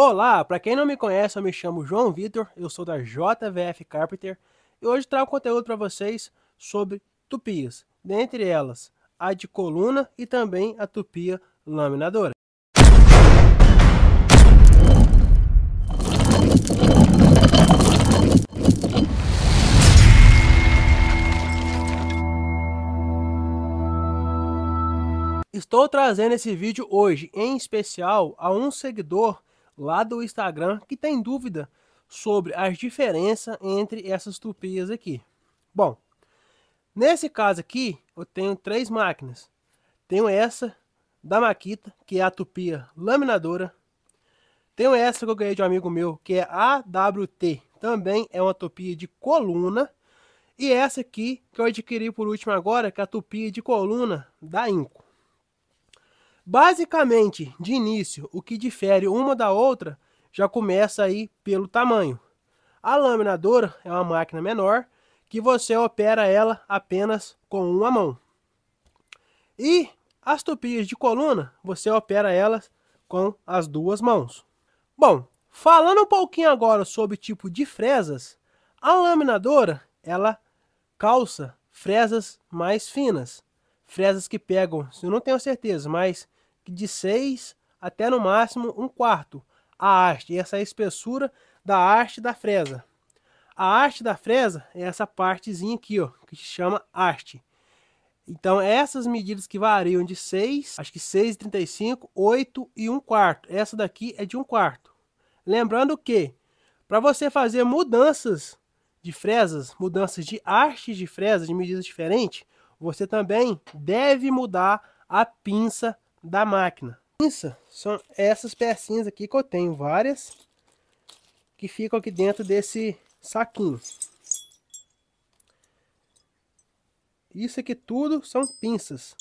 Olá, para quem não me conhece, eu me chamo João Vitor, eu sou da JVF Carpenter e hoje trago conteúdo para vocês sobre tupias, dentre elas a de coluna e também a tupia laminadora. Estou trazendo esse vídeo hoje, em especial, a um seguidor lá do Instagram que tem dúvida sobre as diferenças entre essas tupias aqui. Bom, nesse caso aqui eu tenho três máquinas. Tenho essa da Makita, que é a tupia laminadora. Tenho essa que eu ganhei de um amigo meu, que é a AWT, também é uma tupia de coluna. E essa aqui que eu adquiri por último agora, que é a tupia de coluna da Inco. Basicamente, de início, o que difere uma da outra já começa aí pelo tamanho. A laminadora é uma máquina menor que você opera ela apenas com uma mão. E as tupias de coluna, você opera elas com as duas mãos. Bom, falando um pouquinho agora sobre tipo de fresas, a laminadora, ela calça fresas mais finas. Fresas que pegam, eu não tenho certeza, mas de 6 até no máximo um quarto a haste, e essa é a espessura da haste da fresa. A haste da fresa é essa partezinha aqui, ó, que se chama haste. Então, essas medidas que variam de 6, acho que 6,35, 8 e 1 quarto. Essa daqui é de 1 quarto. Lembrando que, para você fazer mudanças de fresas, mudanças de hastes de fresas, de medidas diferentes, você também deve mudar a pinça da máquina. Isso, são essas pecinhas aqui que eu tenho, várias, que ficam aqui dentro desse saquinho. Isso aqui tudo são pinças.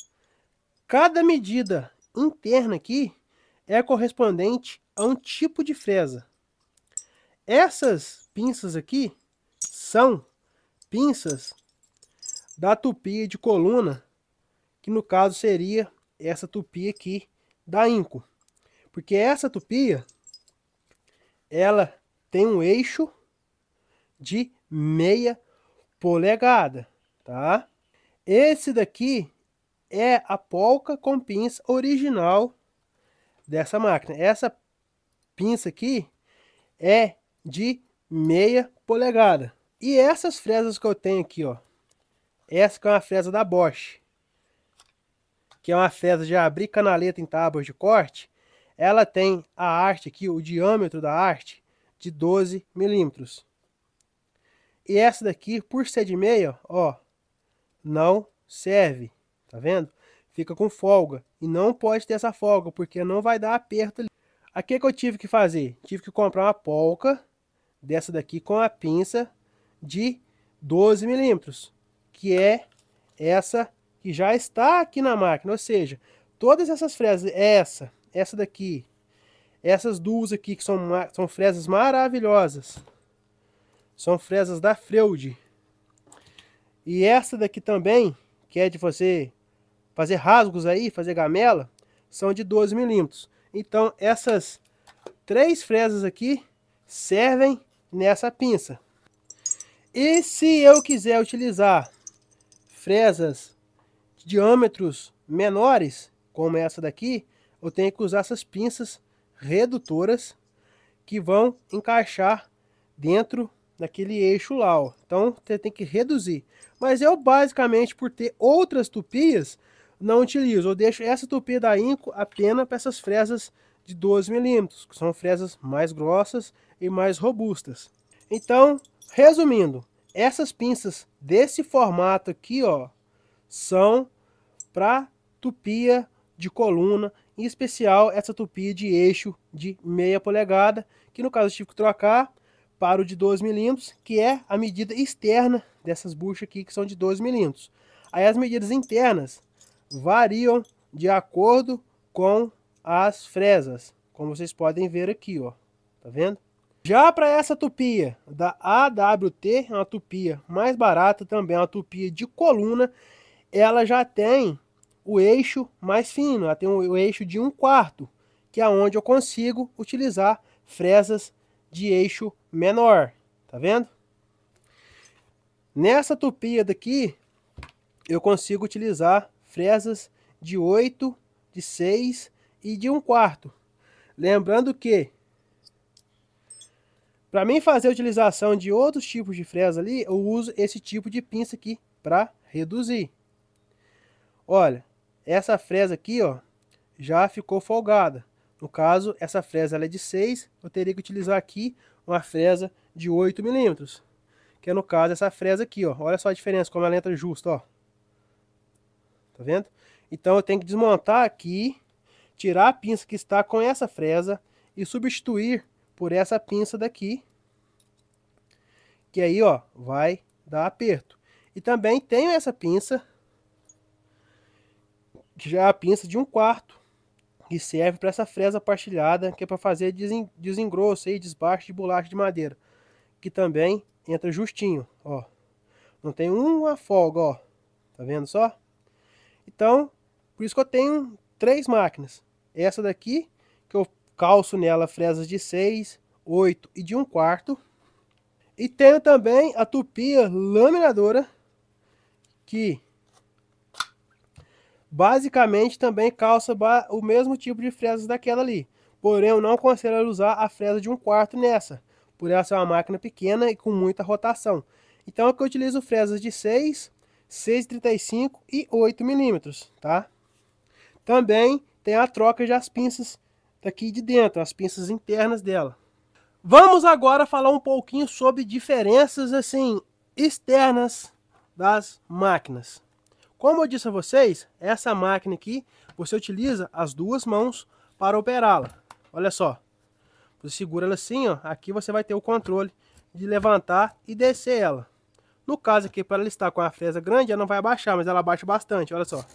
Cada medida interna aqui é correspondente a um tipo de fresa. Essas pinças aqui são pinças da tupia de coluna, que no caso seria essa tupia aqui da Inco. Porque essa tupia, ela tem um eixo de meia polegada, tá? Esse daqui é a polca com pinça original dessa máquina. Essa pinça aqui é de meia polegada. E essas fresas que eu tenho aqui, ó. Essa que é uma fresa da Bosch que é uma fesa de abrir canaleta em tábuas de corte, ela tem a arte aqui, o diâmetro da arte, de 12 milímetros. E essa daqui, por ser de meia, ó, não serve, tá vendo? Fica com folga, e não pode ter essa folga, porque não vai dar aperto ali. Aqui que eu tive que fazer? Tive que comprar uma polca, dessa daqui, com a pinça de 12 milímetros, que é essa que já está aqui na máquina, ou seja, todas essas fresas, essa, essa daqui, essas duas aqui que são, são fresas maravilhosas, são fresas da Freud. E essa daqui também, que é de você fazer rasgos aí, fazer gamela, são de 12 milímetros. Então essas três fresas aqui servem nessa pinça. E se eu quiser utilizar fresas diâmetros menores, como essa daqui, eu tenho que usar essas pinças redutoras que vão encaixar dentro daquele eixo lá, ó. Então você tem que reduzir. Mas eu basicamente, por ter outras tupias, não utilizo. Eu deixo essa tupia da Inco apenas para essas fresas de 12 milímetros, que são fresas mais grossas e mais robustas. Então, resumindo, essas pinças desse formato aqui, ó, são para tupia de coluna, em especial essa tupia de eixo de meia polegada, que no caso eu tive que trocar para o de 12 milímetros, que é a medida externa dessas buchas aqui, que são de 12 milímetros. Aí as medidas internas variam de acordo com as fresas, como vocês podem ver aqui, ó. Tá vendo? Já para essa tupia da AWT, é uma tupia mais barata também, é uma tupia de coluna, ela já tem o eixo mais fino, ela tem o eixo de 1 quarto, que é onde eu consigo utilizar fresas de eixo menor, tá vendo? Nessa tupia daqui eu consigo utilizar fresas de 8, de 6 e de 1 quarto. Lembrando que, para mim fazer a utilização de outros tipos de fresa ali, eu uso esse tipo de pinça aqui para reduzir. Olha, essa fresa aqui, ó, já ficou folgada. No caso, essa fresa ela é de 6, eu teria que utilizar aqui uma fresa de 8 milímetros. Que é no caso essa fresa aqui, ó. Olha só a diferença, como ela entra justa, ó. Tá vendo? Então eu tenho que desmontar aqui, tirar a pinça que está com essa fresa e substituir por essa pinça daqui. Que aí, ó, vai dar aperto. E também tenho essa pinça já é a pinça de um quarto, que serve para essa fresa partilhada, que é para fazer desen, desengrosso aí, desbaste de bolacha de madeira, que também entra justinho, ó. Não tem uma folga, ó. Tá vendo só? Então, por isso que eu tenho três máquinas. Essa daqui, que eu calço nela fresas de 6, 8 e de um quarto. E tenho também a tupia laminadora, que Basicamente também calça o mesmo tipo de fresas daquela ali, porém eu não aconselho usar a fresa de um quarto nessa, por ela ser uma máquina pequena e com muita rotação. Então é que eu utilizo fresas de 6, 6,35 e 8 milímetros, tá? Também tem a troca de as pinças daqui de dentro, as pinças internas dela. Vamos agora falar um pouquinho sobre diferenças assim externas das máquinas. Como eu disse a vocês, essa máquina aqui, você utiliza as duas mãos para operá-la. Olha só. Você segura ela assim, ó. Aqui você vai ter o controle de levantar e descer ela. No caso aqui, para ela estar com a fresa grande, ela não vai abaixar, mas ela abaixa bastante, olha só. Tá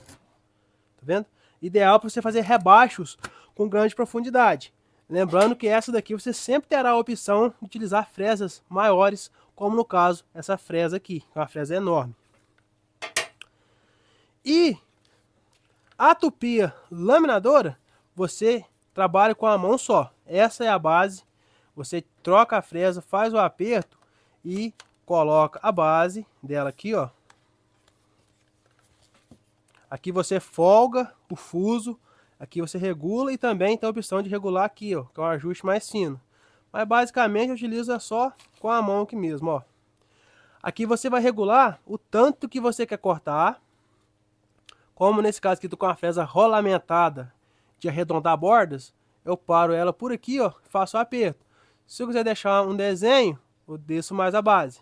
vendo? Ideal para você fazer rebaixos com grande profundidade. Lembrando que essa daqui você sempre terá a opção de utilizar fresas maiores, como no caso essa fresa aqui, que é uma fresa enorme. E a tupia laminadora, você trabalha com a mão só. Essa é a base. Você troca a fresa, faz o aperto e coloca a base dela aqui, ó. Aqui você folga o fuso, aqui você regula e também tem a opção de regular aqui, ó, que é um ajuste mais fino. Mas basicamente utiliza é só com a mão aqui mesmo, ó. Aqui você vai regular o tanto que você quer cortar, como nesse caso aqui estou com a fresa rolamentada de arredondar bordas, eu paro ela por aqui, ó, faço o aperto. Se eu quiser deixar um desenho, eu desço mais a base.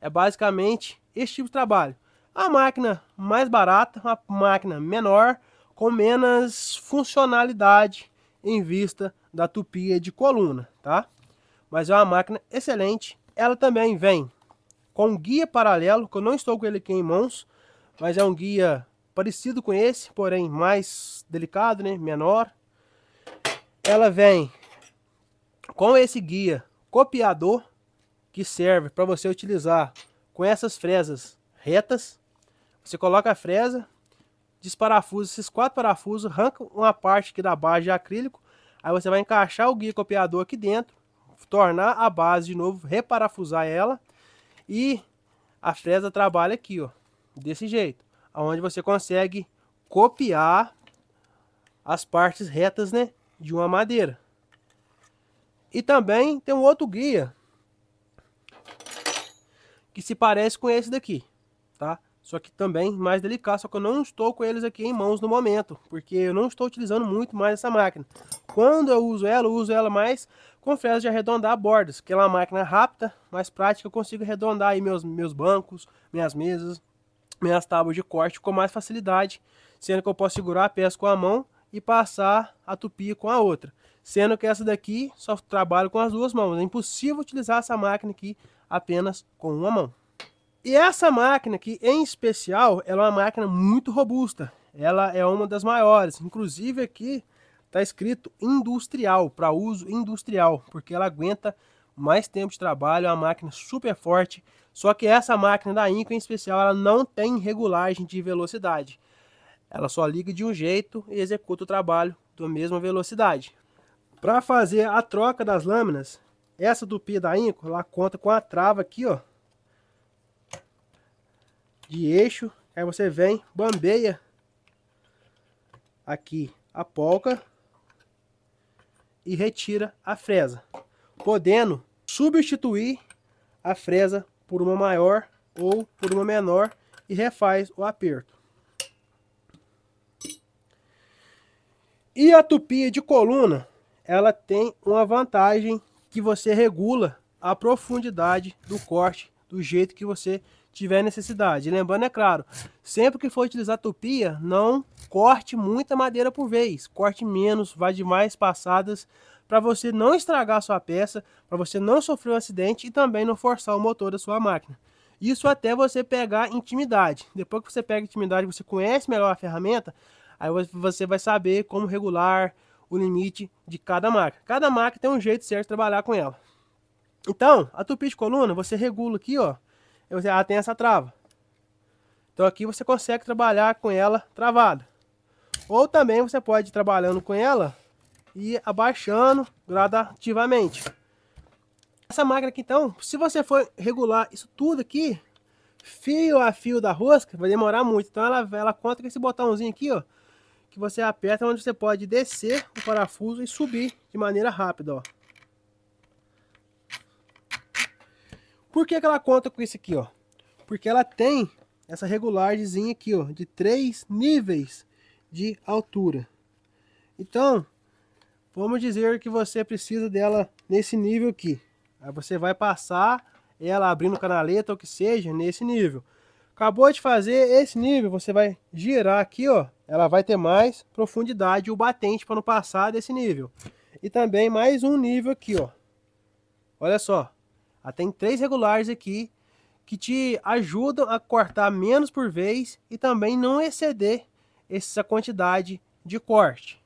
É basicamente esse tipo de trabalho. A máquina mais barata, uma máquina menor, com menos funcionalidade em vista da tupia de coluna, tá? Mas é uma máquina excelente. Ela também vem com guia paralelo, que eu não estou com ele aqui em mãos, mas é um guia parecido com esse, porém mais delicado, né? menor. Ela vem com esse guia copiador, que serve para você utilizar com essas fresas retas. Você coloca a fresa, desparafusa esses quatro parafusos, arranca uma parte aqui da base de acrílico, aí você vai encaixar o guia copiador aqui dentro, tornar a base de novo, reparafusar ela, e a fresa trabalha aqui, ó, desse jeito onde você consegue copiar as partes retas né, de uma madeira. E também tem um outro guia que se parece com esse daqui, tá? Só que também mais delicado, só que eu não estou com eles aqui em mãos no momento, porque eu não estou utilizando muito mais essa máquina. Quando eu uso ela, eu uso ela mais com fresa de arredondar bordas, que é uma máquina rápida, mais prática, eu consigo arredondar aí meus, meus bancos, minhas mesas, minhas tábuas de corte com mais facilidade, sendo que eu posso segurar a peça com a mão e passar a tupia com a outra. Sendo que essa daqui só trabalho com as duas mãos. É impossível utilizar essa máquina aqui apenas com uma mão. E essa máquina aqui, em especial, ela é uma máquina muito robusta. Ela é uma das maiores. Inclusive aqui está escrito industrial, para uso industrial, porque ela aguenta mais tempo de trabalho, é uma máquina super forte. Só que essa máquina da Inco em especial, ela não tem regulagem de velocidade. Ela só liga de um jeito e executa o trabalho da mesma velocidade. Para fazer a troca das lâminas, essa dupia da Inco, ela conta com a trava aqui, ó, de eixo. Aí você vem, bambeia aqui a polca e retira a fresa, podendo substituir a fresa por uma maior ou por uma menor e refaz o aperto. E a tupia de coluna, ela tem uma vantagem que você regula a profundidade do corte do jeito que você tiver necessidade. Lembrando, é claro, sempre que for utilizar tupia, não corte muita madeira por vez. Corte menos, vá de mais passadas para você não estragar sua peça, para você não sofrer um acidente e também não forçar o motor da sua máquina. Isso até você pegar intimidade. Depois que você pega intimidade, você conhece melhor a ferramenta, aí você vai saber como regular o limite de cada marca. Cada marca tem um jeito certo de trabalhar com ela. Então, a tupi de coluna, você regula aqui, ó. Ela tem essa trava. Então aqui você consegue trabalhar com ela travada. Ou também você pode ir trabalhando com ela e abaixando gradativamente. Essa máquina aqui então, se você for regular isso tudo aqui, fio a fio da rosca, vai demorar muito. Então ela, ela conta com esse botãozinho aqui, ó, que você aperta onde você pode descer o parafuso e subir de maneira rápida, ó. Por que, que ela conta com isso aqui, ó? Porque ela tem essa regulagemzinha aqui, ó, de três níveis de altura. Então, Vamos dizer que você precisa dela nesse nível aqui. Aí você vai passar ela abrindo canaleta ou que seja nesse nível. Acabou de fazer esse nível, você vai girar aqui, ó. Ela vai ter mais profundidade o batente para não passar desse nível. E também mais um nível aqui, ó. Olha só. Ela tem três regulares aqui que te ajudam a cortar menos por vez e também não exceder essa quantidade de corte.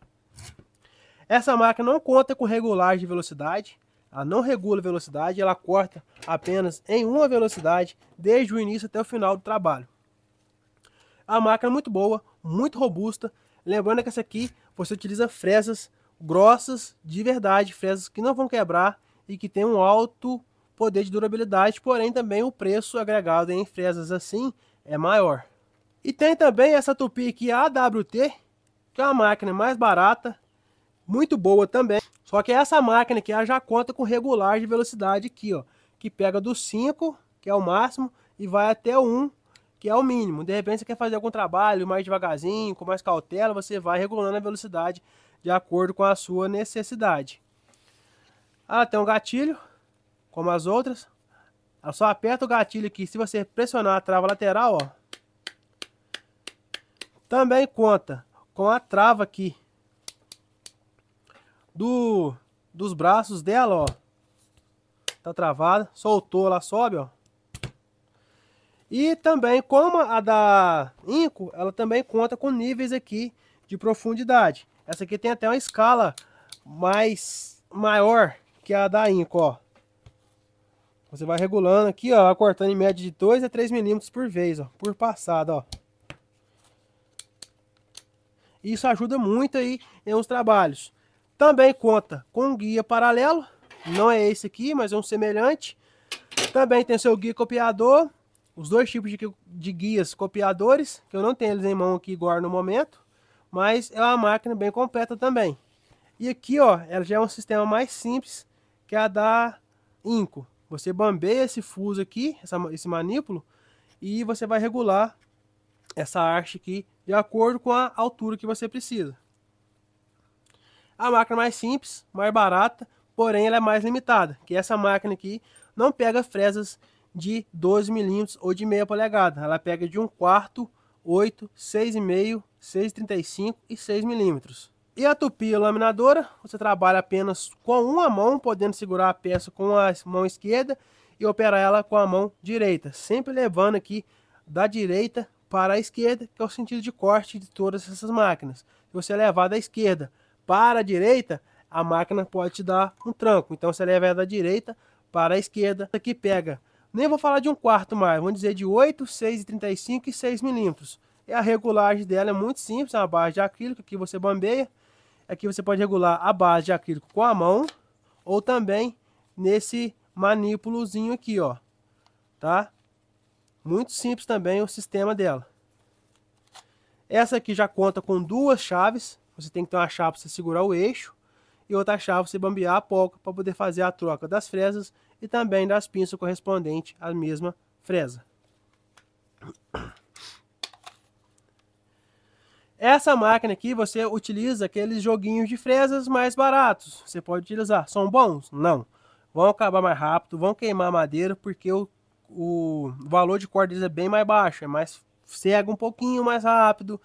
Essa máquina não conta com regulagem de velocidade, ela não regula velocidade, ela corta apenas em uma velocidade desde o início até o final do trabalho. É a máquina é muito boa, muito robusta, lembrando que essa aqui você utiliza fresas grossas de verdade, fresas que não vão quebrar e que tem um alto poder de durabilidade, porém também o preço agregado em fresas assim é maior. E tem também essa tupi aqui AWT, que é uma máquina mais barata, muito boa também. Só que essa máquina aqui ela já conta com regular de velocidade aqui, ó, que pega do 5, que é o máximo, e vai até o 1, que é o mínimo. De repente você quer fazer algum trabalho mais devagarzinho, com mais cautela, você vai regulando a velocidade de acordo com a sua necessidade. Ela ah, tem um gatilho, como as outras. Ela ah, só aperta o gatilho aqui, se você pressionar a trava lateral, ó. Também conta com a trava aqui, do dos braços dela, ó. Tá travada, soltou, ela sobe, ó. E também, como a da Inco, ela também conta com níveis aqui de profundidade. Essa aqui tem até uma escala mais maior que a da Inco, ó. Você vai regulando aqui, ó, cortando em média de 2 a 3 milímetros por vez, ó, por passada, ó. Isso ajuda muito aí em uns trabalhos. Também conta com um guia paralelo, não é esse aqui, mas é um semelhante. Também tem seu guia copiador, os dois tipos de, de guias copiadores, que eu não tenho eles em mão aqui agora no momento, mas é uma máquina bem completa também. E aqui, ó, ela já é um sistema mais simples, que é a da Inco. Você bambeia esse fuso aqui, essa, esse manípulo, e você vai regular essa arte aqui de acordo com a altura que você precisa a máquina é mais simples, mais barata, porém ela é mais limitada, que essa máquina aqui não pega fresas de 12 milímetros ou de meia polegada, ela pega de 1 quarto, 8, 6,5, 6,35 e 6 milímetros. E a tupia laminadora, você trabalha apenas com uma mão, podendo segurar a peça com a mão esquerda e operar ela com a mão direita, sempre levando aqui da direita para a esquerda, que é o sentido de corte de todas essas máquinas. Se você levar da esquerda para a direita, a máquina pode te dar um tranco. Então você leva ela é da direita para a esquerda, aqui pega. Nem vou falar de um quarto mais, vamos dizer de 8, 6,35 e 6 milímetros. E é a regulagem dela é muito simples, é uma de acrílico que você bambeia. Aqui você pode regular a base de acrílico com a mão ou também nesse manípulozinho aqui, ó. Tá? Muito simples também o sistema dela. Essa aqui já conta com duas chaves, você tem que ter uma chave para segurar o eixo e outra chave você bambear a polca para poder fazer a troca das fresas e também das pinças correspondente à mesma fresa. Essa máquina aqui você utiliza aqueles joguinhos de fresas mais baratos. Você pode utilizar. São bons? Não. Vão acabar mais rápido, vão queimar madeira porque o, o valor de corda é bem mais baixo. É mais cega um pouquinho mais rápido.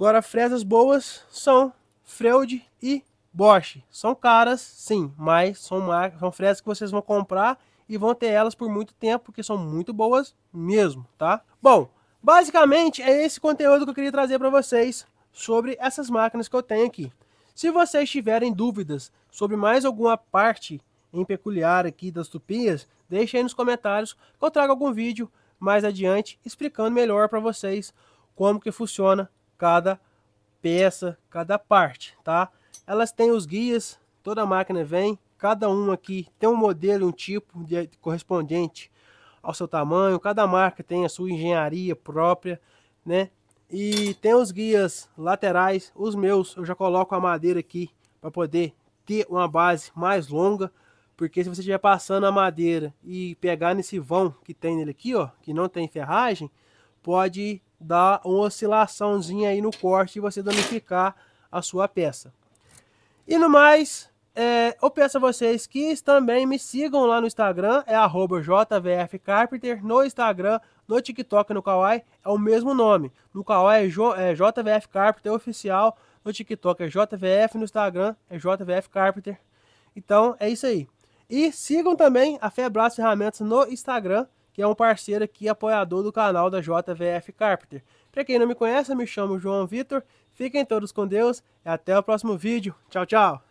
Agora, fresas boas são Freud e Bosch. São caras, sim, mas são, são fresas que vocês vão comprar e vão ter elas por muito tempo, porque são muito boas mesmo, tá? Bom, basicamente é esse conteúdo que eu queria trazer para vocês sobre essas máquinas que eu tenho aqui. Se vocês tiverem dúvidas sobre mais alguma parte em peculiar aqui das tupias, deixem aí nos comentários que eu trago algum vídeo mais adiante explicando melhor para vocês como que funciona cada peça, cada parte, tá? Elas têm os guias, toda máquina vem, cada um aqui tem um modelo, um tipo de, correspondente ao seu tamanho, cada marca tem a sua engenharia própria, né? E tem os guias laterais, os meus, eu já coloco a madeira aqui para poder ter uma base mais longa, porque se você estiver passando a madeira e pegar nesse vão que tem nele aqui, ó, que não tem ferragem, pode dar uma oscilaçãozinha aí no corte e você danificar a sua peça. E no mais, é, eu peço a vocês que também me sigam lá no Instagram, é jvfcarpenter, no Instagram, no TikTok no Kawaii é o mesmo nome. No Kawaii é, é JVF Carpenter oficial, no TikTok é JVF, no Instagram é JVF Carpenter. Então é isso aí. E sigam também a Febraço Ferramentas no Instagram que é um parceiro aqui apoiador do canal da JVF Carpenter. Para quem não me conhece, eu me chamo João Vitor. Fiquem todos com Deus e até o próximo vídeo. Tchau, tchau!